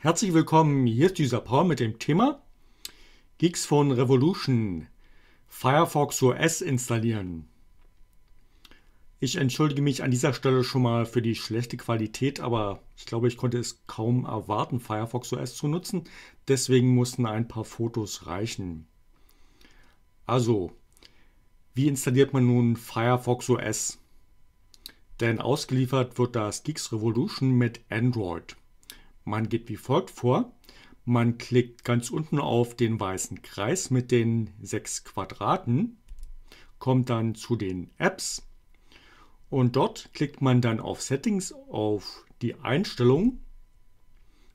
Herzlich willkommen, hier ist dieser Paul mit dem Thema Geeks von Revolution Firefox OS installieren. Ich entschuldige mich an dieser Stelle schon mal für die schlechte Qualität, aber ich glaube, ich konnte es kaum erwarten, Firefox OS zu nutzen. Deswegen mussten ein paar Fotos reichen. Also, wie installiert man nun Firefox OS? Denn ausgeliefert wird das Geeks Revolution mit Android. Man geht wie folgt vor. Man klickt ganz unten auf den weißen Kreis mit den sechs Quadraten, kommt dann zu den Apps und dort klickt man dann auf Settings, auf die Einstellungen,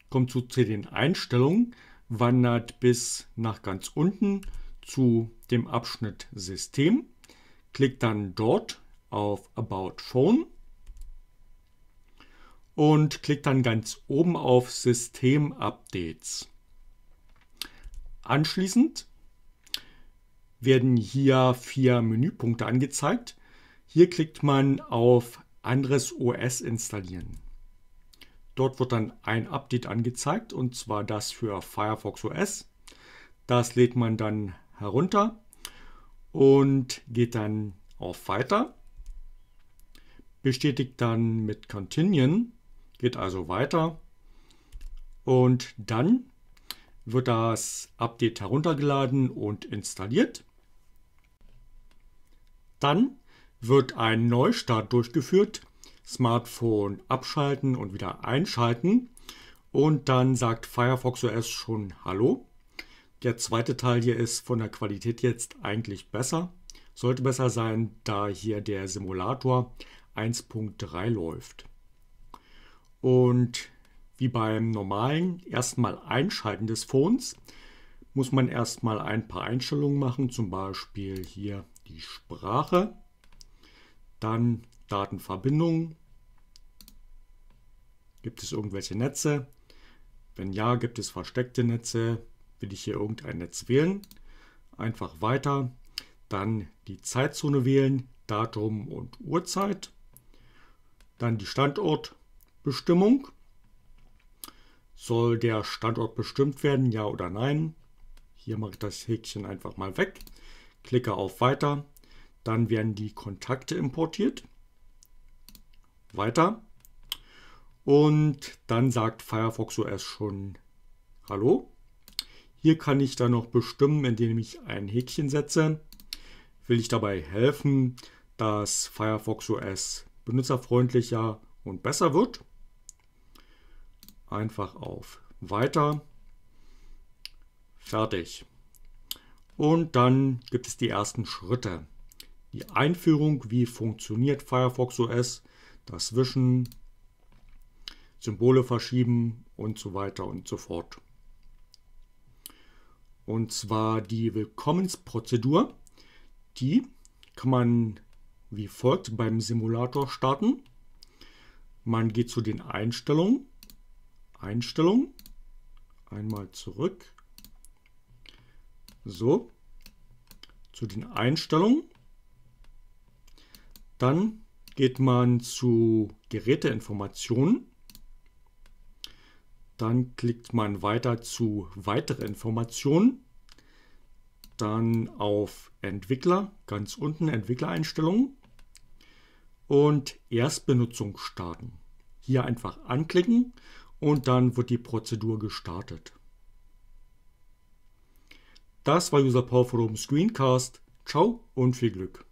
kommt zu, zu den Einstellungen, wandert bis nach ganz unten zu dem Abschnitt System, klickt dann dort auf About Phone und klickt dann ganz oben auf System Updates. Anschließend werden hier vier Menüpunkte angezeigt. Hier klickt man auf anderes OS installieren. Dort wird dann ein Update angezeigt und zwar das für Firefox OS. Das lädt man dann herunter und geht dann auf Weiter. Bestätigt dann mit Continuen geht also weiter. Und dann wird das Update heruntergeladen und installiert. Dann wird ein Neustart durchgeführt, Smartphone abschalten und wieder einschalten und dann sagt Firefox OS schon Hallo. Der zweite Teil hier ist von der Qualität jetzt eigentlich besser, sollte besser sein, da hier der Simulator 1.3 läuft. Und wie beim normalen erstmal Einschalten des Phones muss man erstmal ein paar Einstellungen machen, zum Beispiel hier die Sprache, dann Datenverbindung, gibt es irgendwelche Netze, wenn ja, gibt es versteckte Netze, will ich hier irgendein Netz wählen, einfach weiter, dann die Zeitzone wählen, Datum und Uhrzeit, dann die Standort, Bestimmung. Soll der Standort bestimmt werden, ja oder nein? Hier mache ich das Häkchen einfach mal weg, klicke auf Weiter, dann werden die Kontakte importiert. Weiter. Und dann sagt Firefox OS schon Hallo. Hier kann ich dann noch bestimmen, indem ich ein Häkchen setze. Will ich dabei helfen, dass Firefox OS benutzerfreundlicher und besser wird? einfach auf Weiter, fertig. Und dann gibt es die ersten Schritte. Die Einführung, wie funktioniert Firefox OS, das Wischen, Symbole verschieben und so weiter und so fort. Und zwar die Willkommensprozedur. Die kann man wie folgt beim Simulator starten. Man geht zu den Einstellungen Einstellungen. einmal zurück, so, zu den Einstellungen. Dann geht man zu Geräteinformationen. Dann klickt man weiter zu weitere Informationen. Dann auf Entwickler, ganz unten Entwicklereinstellungen. Und Erstbenutzung starten. Hier einfach anklicken und dann wird die Prozedur gestartet. Das war User Power Forum Screencast. Ciao und viel Glück.